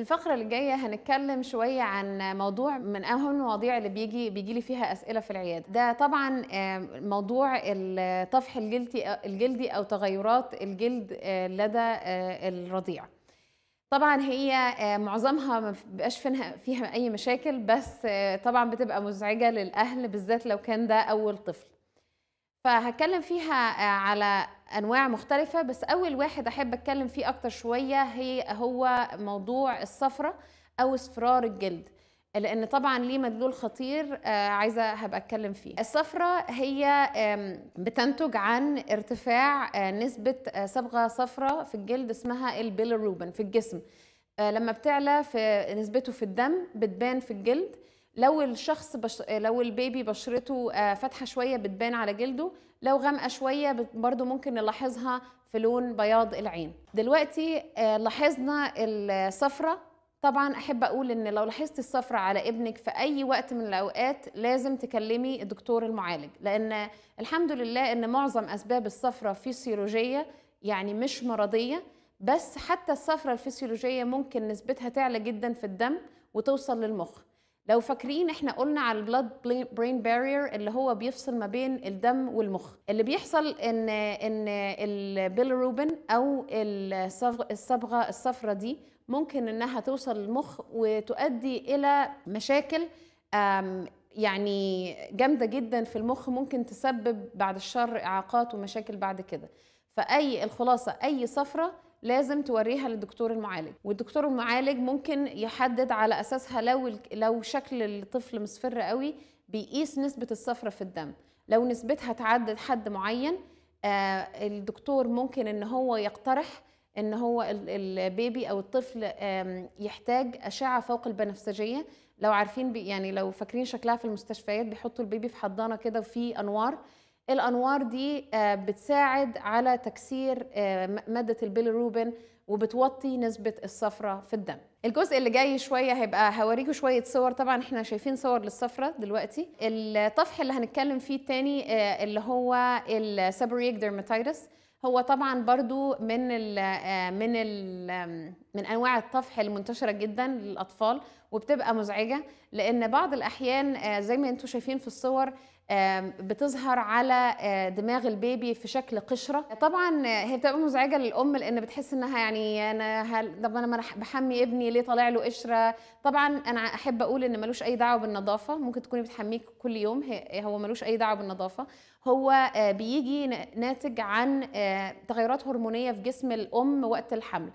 في الفقرة اللي جاية هنتكلم شوية عن موضوع من أهم المواضيع اللي بيجي بيجي لي فيها أسئلة في العيادة، ده طبعا موضوع الطفح الجلدي الجلدي أو تغيرات الجلد آه، لدى آه، الرضيع. طبعا هي آه، معظمها ما بيبقاش فيها أي مشاكل بس طبعا بتبقى مزعجة للأهل بالذات لو كان ده أول طفل. فهتكلم فيها آه، على انواع مختلفه بس اول واحد احب اتكلم فيه اكتر شويه هي هو موضوع الصفرة او اصفرار الجلد لان طبعا ليه مدلول خطير آه، عايزه هبقى اتكلم فيه الصفرة هي بتنتج عن ارتفاع آه، نسبه صبغه صفراء في الجلد اسمها البيلروبين في الجسم لما بتعلى في نسبته في الدم بتبان في الجلد لو الشخص بش... لو البيبي بشرته آه، فاتحه شويه بتبان على جلده لو غامقه شويه برضو ممكن نلاحظها في لون بياض العين دلوقتي آه، لاحظنا الصفرة طبعا احب اقول ان لو لاحظت الصفرة على ابنك في اي وقت من الاوقات لازم تكلمي الدكتور المعالج لان الحمد لله ان معظم اسباب الصفرة فيسيولوجية يعني مش مرضيه بس حتى الصفرة الفسيولوجيه ممكن نسبتها تعلى جدا في الدم وتوصل للمخ لو فاكرين احنا قلنا على البلاد برين بارير اللي هو بيفصل ما بين الدم والمخ اللي بيحصل ان ان البيلروبين او الصبغه الصفراء دي ممكن انها توصل للمخ وتؤدي الى مشاكل يعني جامده جدا في المخ ممكن تسبب بعد الشر اعاقات ومشاكل بعد كده فاي الخلاصه اي صفره لازم توريها للدكتور المعالج والدكتور المعالج ممكن يحدد على اساسها لو لو شكل الطفل مصفر قوي بيقيس نسبه الصفرة في الدم لو نسبتها تعدد حد معين آه، الدكتور ممكن ان هو يقترح ان هو البيبي او الطفل يحتاج اشعه فوق البنفسجيه لو عارفين يعني لو فاكرين شكلها في المستشفيات بيحطوا البيبي في حضانه كده وفي انوار الانوار دي آه، بتساعد على تكسير آه، ماده البيليروبين وبتوطي نسبه الصفرة في الدم الجزء اللي جاي شويه هيبقى هوريكم شويه صور طبعا احنا شايفين صور للصفرة دلوقتي الطفح اللي هنتكلم فيه تاني آه، اللي هو السابريك ديرماتيتس هو طبعا برضو من الـ من الـ من انواع الطفح المنتشره جدا للاطفال وبتبقى مزعجه لان بعض الاحيان زي ما انتم شايفين في الصور بتظهر على آه، دماغ البيبي في شكل قشره طبعا آه، هي بتبقى مزعجه للام لان بتحس انها يعني انا هل... طب انا بحمي ابني ليه طالع له قشره طبعا انا احب اقول ان ملوش اي دعوه بالنظافه ممكن تكوني بتحميك كل يوم هو ملوش اي دعوه بالنظافه هو آه، بيجي ناتج عن تغيرات هرمونيه في جسم الام وقت الحمل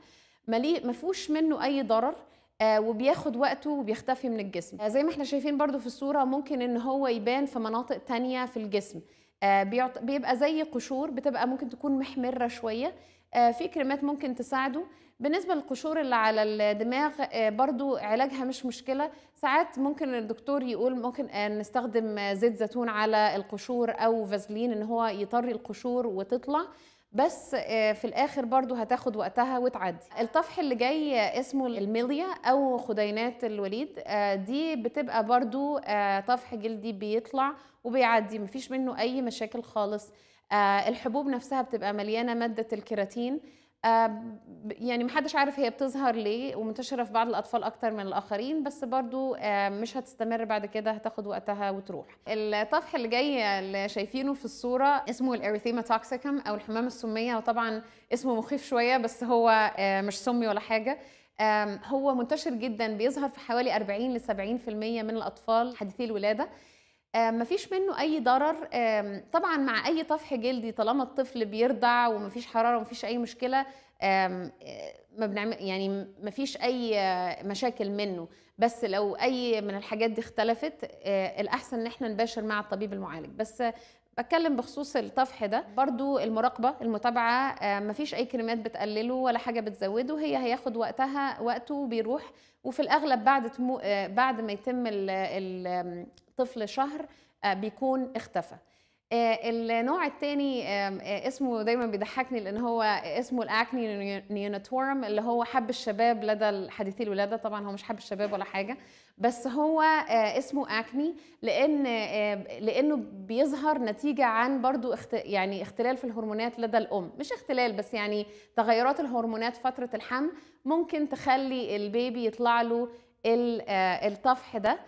ما فيهوش منه اي ضرر آه، وبياخد وقته وبيختفي من الجسم آه، زي ما احنا شايفين برضو في الصورة ممكن ان هو يبان في مناطق تانية في الجسم آه، بيبقى زي قشور بتبقى ممكن تكون محمرة شوية في كريمات ممكن تساعده بالنسبة للقشور اللي على الدماغ برضو علاجها مش مشكلة ساعات ممكن الدكتور يقول ممكن نستخدم زيت زيتون على القشور أو فازلين إن هو يطري القشور وتطلع بس آه، في الاخر برضو هتاخد وقتها وتعدي الطفح اللي جاي اسمه الميليا او خدينات الوليد آه، دي بتبقى برضو آه، طفح جلدي بيطلع وبيعدي مفيش منه اي مشاكل خالص الحبوب نفسها بتبقى مليانه ماده الكيراتين آه، يعني محدش عارف هي بتظهر ليه ومنتشره في بعض الاطفال اكتر من الاخرين بس برضو آه، مش هتستمر بعد كده هتاخد وقتها وتروح الطفح اللي جاي اللي شايفينه في الصوره اسمه الاريثيما توكسيكم او الحمام السميه وطبعا اسمه مخيف شويه بس هو آه، مش سمي ولا حاجه هو منتشر جدا بيظهر في حوالي 40 ل 70% من الاطفال حديثي الولاده آه، مفيش منه اي ضرر طبعا مع اي طفح جلدي طالما الطفل بيرضع ومفيش حراره ومفيش اي مشكله آه، ما بنعمل يعني مفيش اي آه، مشاكل منه بس لو اي من الحاجات دي اختلفت الاحسن ان احنا نباشر مع الطبيب المعالج بس بتكلم بخصوص الطفح ده برضو المراقبة المتابعة مفيش أي كريمات بتقلله ولا حاجة بتزوده هي هياخد وقتها وقته بيروح وفي الأغلب بعد بعد ما يتم ال ال طفل شهر آه، بيكون اختفى آه، النوع الثاني آه، اسمه دايما بيضحكني لان هو اسمه الاكني نيوناتورم اللي هو حب الشباب لدى حديثي الولاده طبعا هو مش حب الشباب ولا حاجه بس هو اسمه اكني لان لانه بيظهر نتيجه عن برضو اخت... يعني اختلال في الهرمونات لدى الام مش اختلال بس يعني تغيرات الهرمونات فتره الحمل ممكن تخلي البيبي يطلع له الطفح ده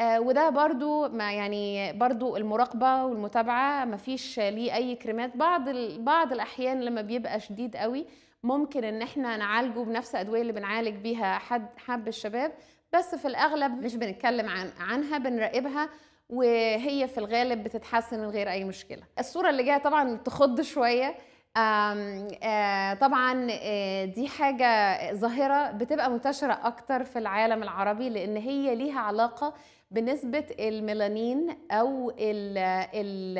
آه، وده برضو ما يعني برضو المراقبة والمتابعة مفيش ليه أي كريمات بعض بعض الأحيان لما بيبقى شديد قوي ممكن إن احنا نعالجه بنفس الأدوية اللي بنعالج بيها حد حب الشباب بس في الأغلب مش بنتكلم عن عنها بنراقبها وهي في الغالب بتتحسن من غير أي مشكلة الصورة اللي جاية طبعا تخض شوية آه، طبعا آه، دي حاجة ظاهرة بتبقى منتشرة أكتر في العالم العربي لأن هي ليها علاقة بنسبه الميلانين او الـ الـ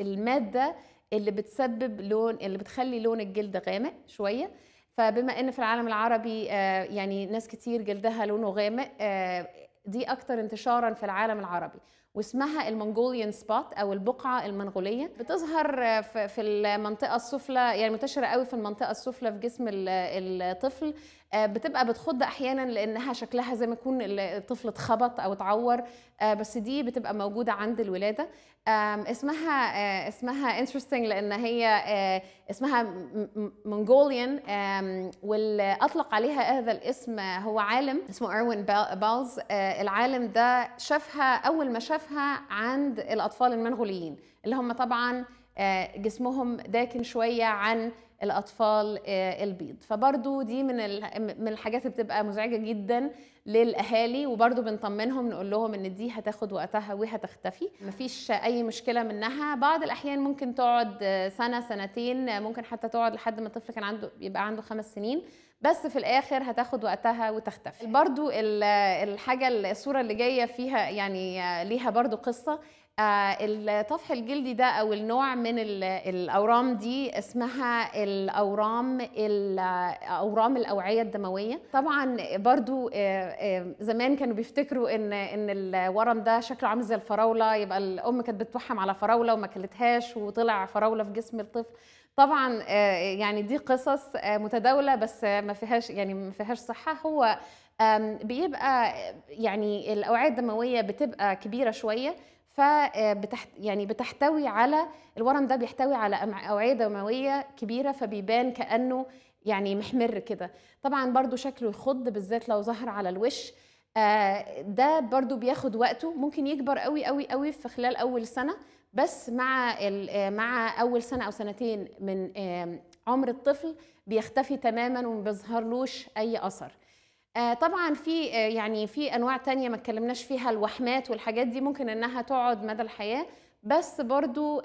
الماده اللي بتسبب لون اللي بتخلي لون الجلد غامق شويه فبما ان في العالم العربي آه، يعني ناس كتير جلدها لونه غامق آه، دي اكتر انتشارا في العالم العربي واسمها المنغوليان سبوت او البقعه المنغوليه بتظهر في المنطقه السفلى يعني منتشره قوي في المنطقه السفلى في جسم الطفل آه، بتبقى بتخض احيانا لانها شكلها زي ما يكون الطفل اتخبط او اتعور آه، بس دي بتبقى موجوده عند الولاده اسمها آه، اسمها انترستنج لان هي آه، اسمها مونغوليان واللي اطلق عليها هذا الاسم هو عالم اسمه اروين آه، بالز العالم ده شافها اول ما شافها عند الاطفال المنغوليين اللي هم طبعا جسمهم داكن شويه عن الاطفال آه، البيض فبرضو دي من من الحاجات اللي بتبقى مزعجه جدا للاهالي وبرضو بنطمنهم نقول لهم ان دي هتاخد وقتها وهتختفي مفيش اي مشكله منها بعض الاحيان ممكن تقعد آه، سنه سنتين آه، ممكن حتى تقعد لحد ما الطفل كان عنده يبقى عنده خمس سنين بس في الاخر هتاخد وقتها وتختفي برضو الحاجه الصوره اللي جايه فيها يعني ليها برضو قصه آه، الطفح الجلدي ده او النوع من الاورام دي اسمها الاورام اورام الاوعيه الدمويه طبعا برضو آه، آه، زمان كانوا بيفتكروا ان ان الورم ده شكله عامل زي الفراوله يبقى الام كانت بتوحم على فراوله وما كلتهاش وطلع فراوله في جسم الطفل طبعا آه، يعني دي قصص آه، متداوله بس ما فيهاش يعني ما فيهاش صحه هو بيبقى يعني الاوعيه الدمويه بتبقى كبيره شويه ف آه، يعني بتحتوي على الورم ده بيحتوي على اوعيه دمويه كبيره فبيبان كانه يعني محمر كده طبعا برضو شكله يخض بالذات لو ظهر على الوش آه، ده برضو بياخد وقته ممكن يكبر قوي قوي قوي في خلال اول سنه بس مع آه، مع اول سنه او سنتين من عمر الطفل بيختفي تماما وما بيظهرلوش اي اثر آه، طبعا في يعني في انواع تانية ما اتكلمناش فيها الوحمات والحاجات دي ممكن انها تقعد مدى الحياه بس برضو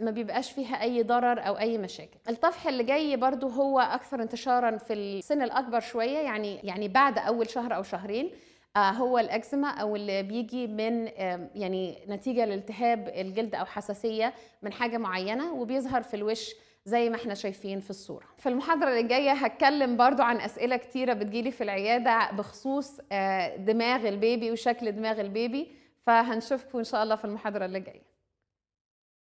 ما بيبقاش فيها اي ضرر او اي مشاكل الطفح اللي جاي برضو هو اكثر انتشارا في السن الاكبر شويه يعني يعني بعد اول شهر او شهرين هو الاكزيما او اللي بيجي من يعني نتيجه لالتهاب الجلد او حساسيه من حاجه معينه وبيظهر في الوش زي ما احنا شايفين في الصوره في المحاضره اللي جايه هتكلم برضو عن اسئله كتيره بتجيلي في العياده بخصوص آه، دماغ البيبي وشكل دماغ البيبي فهنشوفكم ان شاء الله في المحاضره اللي جايه